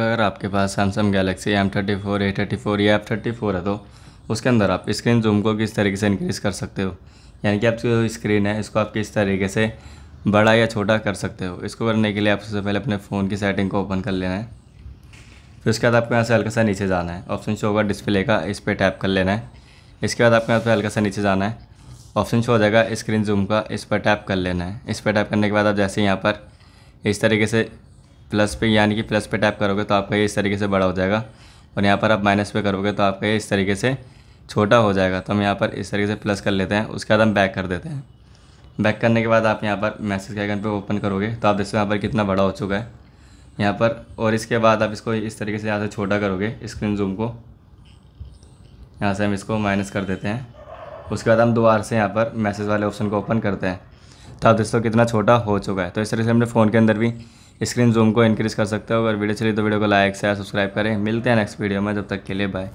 अगर आपके पास Samsung Galaxy M thirty four A thirty four या एफ थर्टी फोर है तो उसके अंदर आप स्क्रीन जूम को किस तरीके से इंक्रीज़ कर सकते हो यानी कि आपकी जो स्क्रीन है इसको आप किस तरीके से बड़ा या छोटा कर सकते हो इसको करने के लिए आप सबसे पहले अपने फ़ोन की सेटिंग को ओपन कर लेना है फिर उसके बाद आपको यहाँ से हल्का सा नीचे जाना है ऑप्शन शो होगा डिस्प्ले का इस पर टैप कर लेना है इसके बाद आपको यहाँ पर हल्का सा नीचे जाना है ऑप्शन शो हो जाएगा स्क्रीन जूम का इस पर टैप कर लेना है इस पर टैप करने के बाद आप जैसे यहाँ पर इस तरीके से प्लस पे यानी कि प्लस पे टैप करोगे तो आपका ये इस तरीके से बड़ा हो जाएगा और यहाँ पर आप माइनस पे करोगे तो आपका ये इस तरीके से छोटा हो जाएगा तो हम यहाँ पर इस तरीके से प्लस कर लेते हैं उसके बाद हम बैक कर देते हैं बैक करने के बाद आप यहाँ पर मैसेज के आइकन पर ओपन करोगे तो आप देखो यहाँ पर कितना बड़ा हो चुका है यहाँ पर और इसके बाद आप इसको इस तरीके से यहाँ से छोटा करोगे स्क्रीन जूम को यहाँ से हम इसको माइनस कर देते हैं उसके बाद हम दोबारा से यहाँ पर मैसेज वाले ऑप्शन को ओपन करते हैं तो आप देखो कितना छोटा हो चुका है तो इस तरीके से हमने फ़ोन के अंदर भी स्क्रीन जूम को इंक्रीज़ कर सकते हो अगर वीडियो चली तो वीडियो को लाइक शेयर सब्सक्राइब करें मिलते हैं नेक्स्ट वीडियो में जब तक के लिए बाय